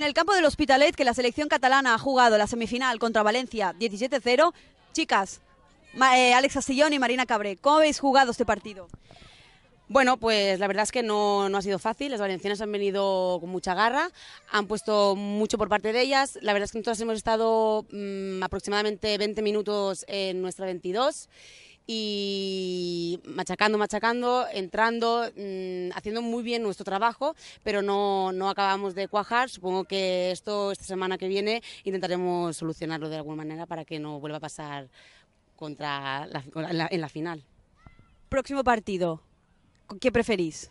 En el campo del Hospitalet, que la selección catalana ha jugado la semifinal contra Valencia 17-0, chicas, eh, Alex y Marina Cabré, ¿cómo habéis jugado este partido? Bueno, pues la verdad es que no, ha sido fácil. Las valencianas han venido con mucha garra, han puesto mucho por parte de ellas. La verdad es que nosotros hemos estado mm, aproximadamente 20 minutos en nuestra 22 y machacando, machacando, entrando, mm, haciendo muy bien nuestro trabajo, pero no, acabamos de cuajar. Supongo que esto esta semana que viene intentaremos solucionarlo de alguna manera para que no vuelva a pasar contra en, la, final. Próximo partido, ¿qué preferís?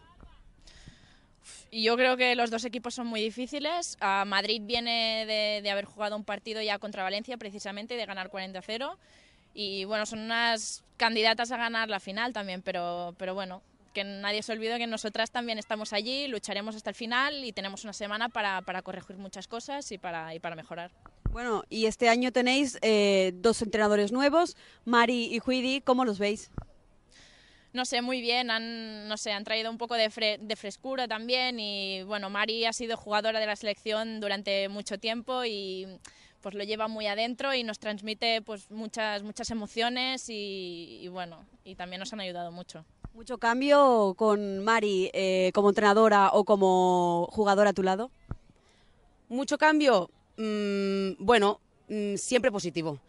Yo creo que los dos equipos son muy difíciles. Madrid viene de, de, haber jugado un partido ya contra Valencia, precisamente, de ganar 40-0 y bueno, son unas candidatas a ganar la final también, pero, pero bueno, que nadie se olvide que nosotras también estamos allí, lucharemos hasta el final y tenemos una semana para, para corregir muchas cosas y para, y para mejorar. Bueno, y este año tenéis eh, dos entrenadores nuevos, Mari y Juidi, ¿cómo los veis? No sé, muy bien, han, no sé, han traído un poco de, de frescura también y bueno, Mari ha sido jugadora de la selección durante mucho tiempo y pues lo lleva muy adentro y nos transmite pues muchas, muchas emociones y, bueno, y también nos han ayudado mucho. ¿Mucho cambio con Mari eh, como entrenadora o como jugadora a tu lado? Mucho cambio, mm, bueno, mm, siempre positivo.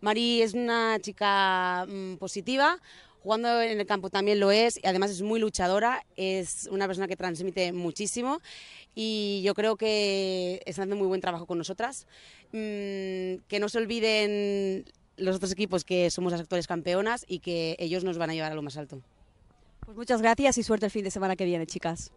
Mari es una chica mm, positiva, Jugando en el campo también lo es y además es muy luchadora, es una persona que transmite muchísimo y yo creo que está haciendo muy buen trabajo con nosotras. Mm, que no se olviden los otros equipos que somos las actuales campeonas y que ellos nos van a llevar a lo más alto. Pues muchas gracias y suerte el fin de semana que viene, chicas.